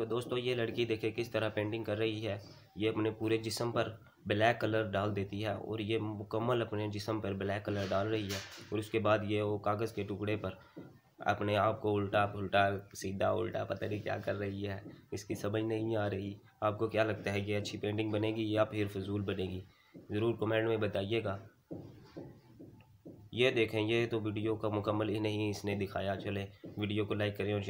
तो दोस्तों ये लड़की देखे किस तरह पेंटिंग कर रही है ये अपने पूरे जिसम पर ब्लैक कलर डाल देती है और ये मुकम्मल अपने जिसम पर ब्लैक कलर डाल रही है और उसके बाद ये वो कागज़ के टुकड़े पर अपने आप को उल्टा पुलटा सीधा उल्टा पता नहीं क्या कर रही है इसकी समझ नहीं आ रही आपको क्या लगता है ये अच्छी पेंटिंग बनेगी या फिर फजूल बनेगी ज़रूर कमेंट में बताइएगा ये देखें ये तो वीडियो का मुकम्मल ही नहीं इसने दिखाया चले वीडियो को लाइक करें और